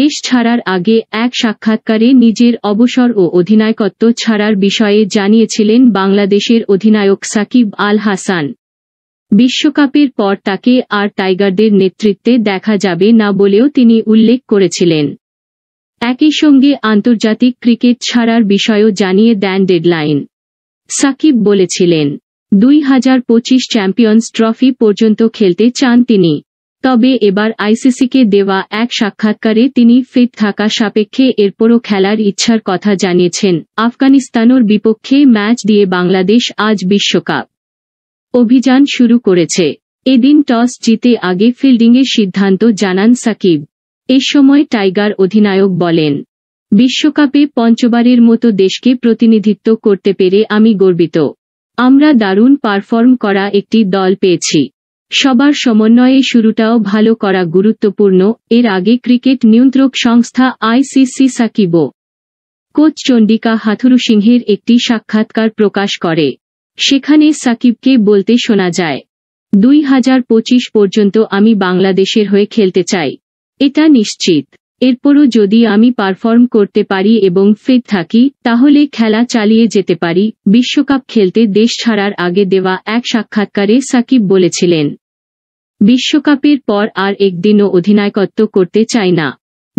দেশ ছাড়ার আগে এক সাক্ষাৎকারে নিজের অবসর ও অধিনায়কত্ব ছাড়ার বিষয়ে জানিয়েছিলেন বাংলাদেশের অধিনায়ক সাকিব আল হাসান বিশ্বকাপের পর তাকে আর টাইগারদের নেতৃত্বে দেখা যাবে না বলেও তিনি উল্লেখ করেছিলেন একই সঙ্গে আন্তর্জাতিক ক্রিকেট ছাড়ার বিষয়ও জানিয়ে দেন ডেডলাইন সাকিব বলেছিলেন দুই চ্যাম্পিয়ন্স ট্রফি পর্যন্ত খেলতে চান তিনি তবে এবার আইসিসিকে দেওয়া এক সাক্ষাৎকারে তিনি ফিট থাকা সাপেক্ষে এরপরও খেলার ইচ্ছার কথা জানিয়েছেন আফগানিস্তানের বিপক্ষে ম্যাচ দিয়ে বাংলাদেশ আজ বিশ্বকাপ অভিযান শুরু করেছে এদিন টস জিতে আগে ফিল্ডিংয়ের সিদ্ধান্ত জানান সাকিব এ সময় টাইগার অধিনায়ক বলেন বিশ্বকাপে পঞ্চবারের মতো দেশকে প্রতিনিধিত্ব করতে পেরে আমি গর্বিত আমরা দারুণ পারফর্ম করা একটি দল পেয়েছি সবার সমন্বয়ে শুরুটাও ভালো করা গুরুত্বপূর্ণ এর আগে ক্রিকেট নিয়ন্ত্রক সংস্থা আইসিসি সাকিব কোচ চণ্ডিকা হাথুরুসিংহের একটি সাক্ষাৎকার প্রকাশ করে সেখানে সাকিবকে বলতে শোনা যায় দুই পর্যন্ত আমি বাংলাদেশের হয়ে খেলতে চাই এটা নিশ্চিত এরপরও যদি আমি পারফর্ম করতে পারি এবং ফিট থাকি তাহলে খেলা চালিয়ে যেতে পারি বিশ্বকাপ খেলতে দেশ ছাড়ার আগে দেওয়া এক সাক্ষাৎকারে সাকিব বলেছিলেন বিশ্বকাপের পর আর একদিনও অধিনায়কত্ব করতে চাই না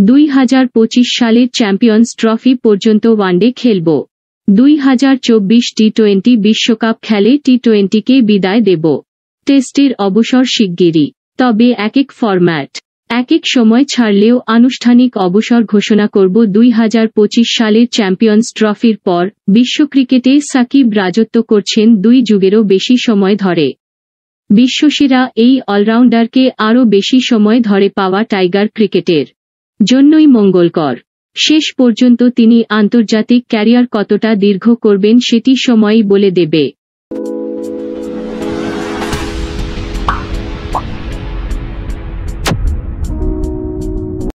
দুই হাজার পঁচিশ সালের চ্যাম্পিয়ন্স ট্রফি পর্যন্ত ওয়ানডে খেলব দুই হাজার চব্বিশ টি টোয়েন্টি বিশ্বকাপ খেলে টি টোয়েন্টিকে বিদায় দেব টেস্টের অবসর শিগগিরই তবে এক এক ফরম্যাট এক এক সময় ছাড়লেও আনুষ্ঠানিক অবসর ঘোষণা করব দুই সালের চ্যাম্পিয়ন্স ট্রফির পর বিশ্ব ক্রিকেটে সাকিব রাজত্ব করছেন দুই যুগেরও বেশি সময় ধরে বিশ্বসেরা এই অলরাউন্ডারকে আরও বেশি সময় ধরে পাওয়া টাইগার ক্রিকেটের জন্যই মঙ্গলকর শেষ পর্যন্ত তিনি আন্তর্জাতিক ক্যারিয়ার কতটা দীর্ঘ করবেন সেটি সময়ই বলে দেবে